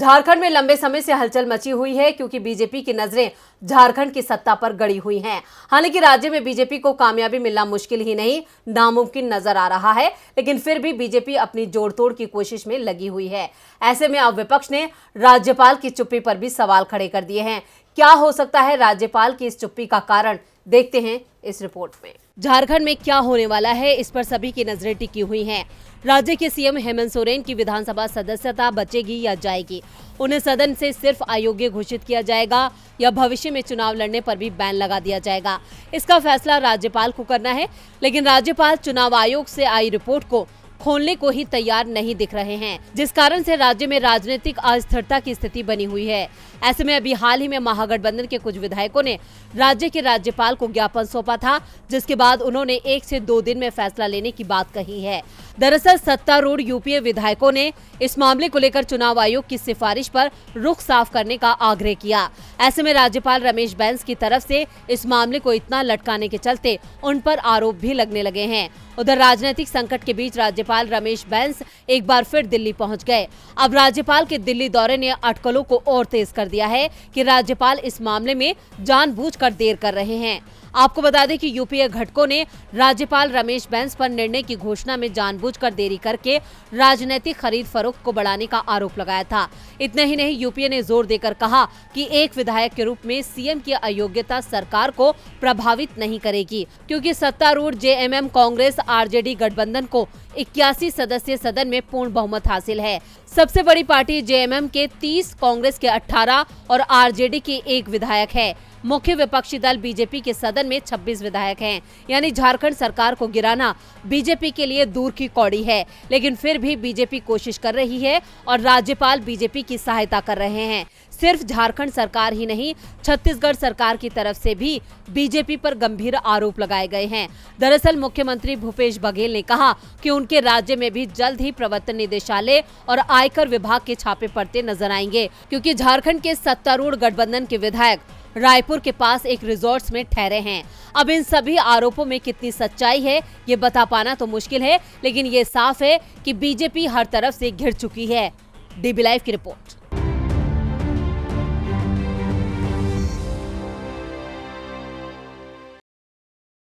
झारखंड में लंबे समय से हलचल मची हुई है क्योंकि बीजेपी की नजरें झारखंड की सत्ता पर गड़ी हुई हैं हालांकि राज्य में बीजेपी को कामयाबी मिलना मुश्किल ही नहीं नामुमकिन नजर आ रहा है लेकिन फिर भी बीजेपी अपनी जोड़ तोड़ की कोशिश में लगी हुई है ऐसे में अब विपक्ष ने राज्यपाल की चुप्पी पर भी सवाल खड़े कर दिए हैं क्या हो सकता है राज्यपाल की इस चुप्पी का कारण देखते हैं इस रिपोर्ट में झारखंड में क्या होने वाला है इस पर सभी की नजरें टिकी हुई हैं। राज्य के सीएम हेमंत सोरेन की विधानसभा सदस्यता बचेगी या जाएगी उन्हें सदन से सिर्फ अयोग्य घोषित किया जाएगा या भविष्य में चुनाव लड़ने पर भी बैन लगा दिया जाएगा इसका फैसला राज्यपाल को करना है लेकिन राज्यपाल चुनाव आयोग से आई रिपोर्ट को खोलने को ही तैयार नहीं दिख रहे हैं जिस कारण से राज्य में राजनीतिक अस्थिरता की स्थिति बनी हुई है ऐसे में अभी हाल ही में महागठबंधन के कुछ विधायकों ने राज्य के राज्यपाल को ज्ञापन सौंपा था जिसके बाद उन्होंने एक से दो दिन में फैसला लेने की बात कही है दरअसल सत्तारूढ़ यूपीए विधायकों ने इस मामले को लेकर चुनाव आयोग की सिफारिश पर रुख साफ करने का आग्रह किया ऐसे में राज्यपाल रमेश बैंस की तरफ से इस मामले को इतना लटकाने के चलते उन पर आरोप भी लगने लगे हैं उधर राजनीतिक संकट के बीच राज्य राज्यपाल रमेश बैंस एक बार फिर दिल्ली पहुंच गए अब राज्यपाल के दिल्ली दौरे ने अटकलों को और तेज कर दिया है कि राज्यपाल इस मामले में जानबूझकर देर कर रहे हैं आपको बता दें कि यूपीए घटकों ने राज्यपाल रमेश बैंस पर निर्णय की घोषणा में जानबूझकर देरी करके राजनीतिक खरीद फरोख्त को बढ़ाने का आरोप लगाया था इतना ही नहीं यूपीए ने जोर देकर कहा कि एक विधायक के रूप में सीएम की अयोग्यता सरकार को प्रभावित नहीं करेगी क्योंकि सत्तारूढ़ जेएमएम कांग्रेस आरजेडी गठबंधन को इक्यासी सदस्य सदन में पूर्ण बहुमत हासिल है सबसे बड़ी पार्टी जेएमएम के 30, कांग्रेस के 18 और आरजेडी के एक विधायक है मुख्य विपक्षी दल बीजेपी के सदन में 26 विधायक हैं यानी झारखंड सरकार को गिराना बीजेपी के लिए दूर की कौड़ी है लेकिन फिर भी बीजेपी कोशिश कर रही है और राज्यपाल बीजेपी की सहायता कर रहे हैं सिर्फ झारखंड सरकार ही नहीं छत्तीसगढ़ सरकार की तरफ से भी बीजेपी पर गंभीर आरोप लगाए गए हैं दरअसल मुख्यमंत्री भूपेश बघेल ने कहा कि उनके राज्य में भी जल्द ही प्रवर्तन निदेशालय और आयकर विभाग के छापे पड़ते नजर आएंगे क्योंकि झारखंड के सत्तारूढ़ गठबंधन के विधायक रायपुर के पास एक रिजोर्ट में ठहरे हैं अब इन सभी आरोपों में कितनी सच्चाई है ये बता पाना तो मुश्किल है लेकिन ये साफ है की बीजेपी हर तरफ ऐसी घिर चुकी है डीबी लाइव की रिपोर्ट